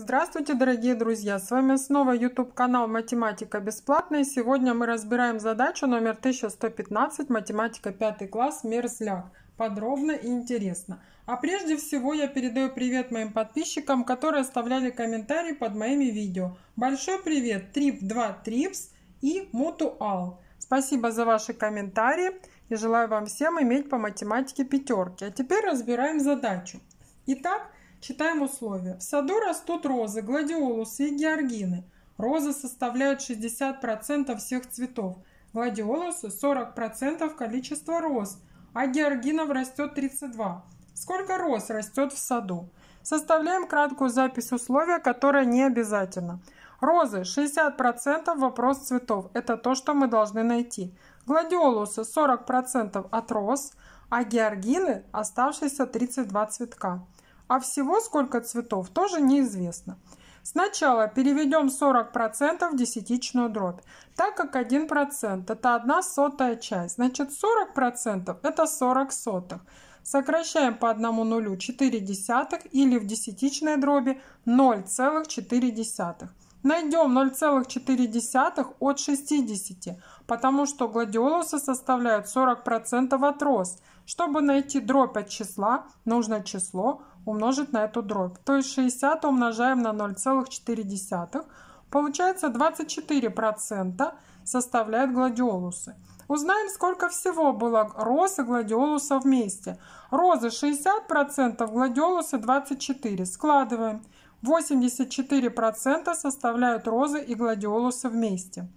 Здравствуйте, дорогие друзья! С вами снова YouTube канал Математика бесплатная. Сегодня мы разбираем задачу номер 1115 Математика 5 класс Мерзляк. Подробно и интересно. А прежде всего я передаю привет моим подписчикам, которые оставляли комментарии под моими видео. Большой привет trip 2 trips и Mutual. Спасибо за ваши комментарии и желаю вам всем иметь по математике пятерки. А теперь разбираем задачу. Итак, Читаем условия. В саду растут розы, гладиолусы и георгины. Розы составляют 60% всех цветов, гладиолусы 40% количества роз, а георгинов растет 32. Сколько роз растет в саду? Составляем краткую запись условия, которая не обязательно. Розы 60% вопрос цветов. Это то, что мы должны найти. Гладиолусы 40% от роз, а георгины оставшиеся 32 цветка а всего сколько цветов тоже неизвестно. Сначала переведем 40% в десятичную дробь, так как 1% это 1 сотая часть. Значит 40% это 40 сотых. Сокращаем по одному нулю 4 десятых или в десятичной дроби 0,4. Найдем 0,4 от 60, потому что гладиолусы составляют 40% от роз. Чтобы найти дробь от числа, нужно число умножить на эту дробь. То есть 60 умножаем на 0,4. Получается 24% составляют гладиолусы. Узнаем, сколько всего было роз и гладиолуса вместе. Розы 60%, гладиолусы 24%. Складываем. 84% составляют розы и гладиолусы вместе.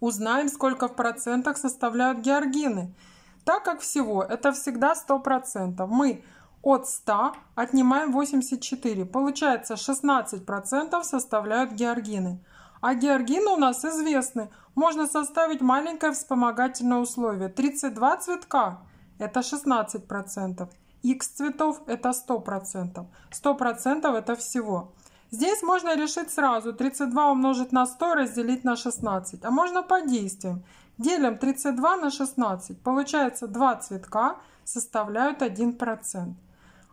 Узнаем, сколько в процентах составляют георгины. Так как всего это всегда 100%, мы от 100 отнимаем 84. Получается 16% составляют георгины. А георгины у нас известны. Можно составить маленькое вспомогательное условие. 32 цветка – это 16%. X цветов это 100%. 100% это всего. Здесь можно решить сразу 32 умножить на 100 разделить на 16. А можно по действиям. Делим 32 на 16. Получается 2 цветка составляют 1%.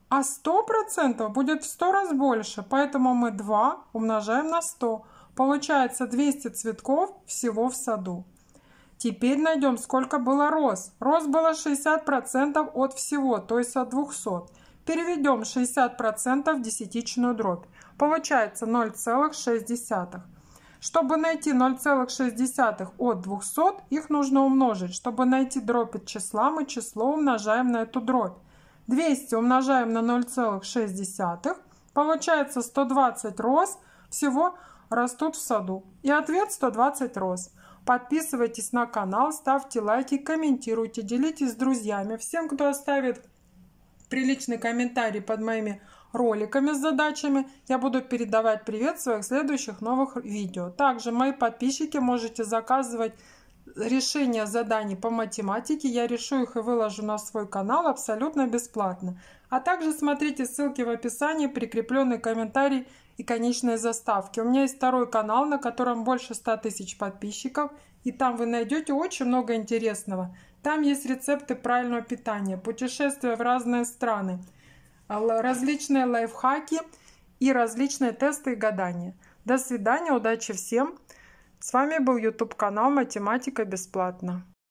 А 100% будет в 100 раз больше, поэтому мы 2 умножаем на 100. Получается 200 цветков всего в саду. Теперь найдем, сколько было роз. Роз было 60% от всего, то есть от 200. Переведем 60% в десятичную дробь. Получается 0,6. Чтобы найти 0,6 от 200, их нужно умножить. Чтобы найти дробь от числа, мы число умножаем на эту дробь. 200 умножаем на 0,6. Получается 120 роз всего растут в саду. И ответ 120 роз. Подписывайтесь на канал, ставьте лайки, комментируйте, делитесь с друзьями. Всем, кто оставит приличный комментарий под моими роликами с задачами, я буду передавать привет в своих следующих новых видео. Также мои подписчики можете заказывать решения заданий по математике. Я решу их и выложу на свой канал абсолютно бесплатно. А также смотрите ссылки в описании, прикрепленный комментарий и конечной заставки. У меня есть второй канал, на котором больше 100 тысяч подписчиков, и там вы найдете очень много интересного. Там есть рецепты правильного питания, путешествия в разные страны, а, различные лайфхаки и различные тесты и гадания. До свидания, удачи всем! С вами был YouTube канал «Математика бесплатно».